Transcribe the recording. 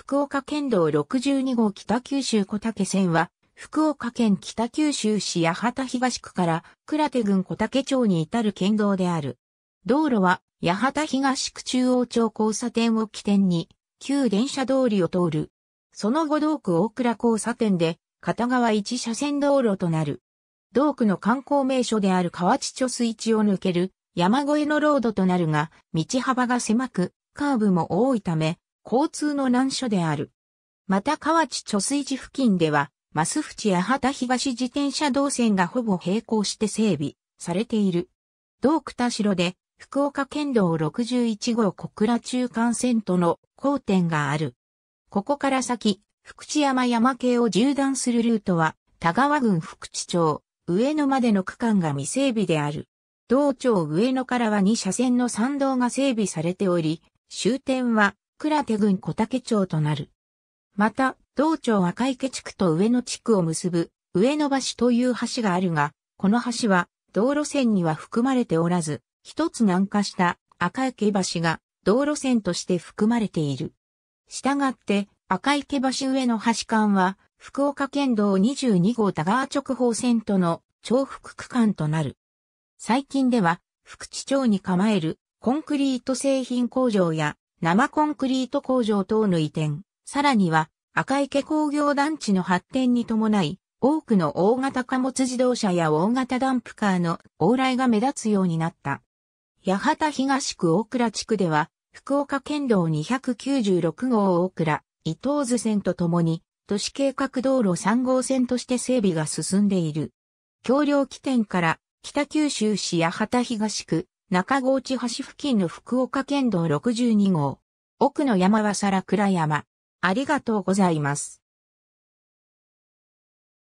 福岡県道62号北九州小竹線は、福岡県北九州市八幡東区から倉手郡小竹町に至る県道である。道路は八幡東区中央町交差点を起点に、旧電車通りを通る。その後道区大倉交差点で、片側一車線道路となる。道区の観光名所である河内貯水池を抜ける山越えのロードとなるが、道幅が狭く、カーブも多いため、交通の難所である。また河内貯水池付近では、マスフチ八幡東自転車道線がほぼ並行して整備されている。同区田代で福岡県道61号小倉中間線との交点がある。ここから先、福知山山系を縦断するルートは、田川郡福知町、上野までの区間が未整備である。同町上野からは2車線の参道が整備されており、終点は倉手郡小竹町となる。また、道町赤池地区と上野地区を結ぶ上野橋という橋があるが、この橋は道路線には含まれておらず、一つ南下した赤池橋が道路線として含まれている。したがって赤池橋上の橋間は福岡県道22号田川直方線との重複区間となる。最近では福地町に構えるコンクリート製品工場や生コンクリート工場等の移転、さらには赤池工業団地の発展に伴い、多くの大型貨物自動車や大型ダンプカーの往来が目立つようになった。八幡東区大倉地区では、福岡県道296号大倉、伊東津線とともに、都市計画道路3号線として整備が進んでいる。橋梁起点から北九州市八幡東区、中郷地橋付近の福岡県道62号。奥の山は皿倉山。ありがとうございます。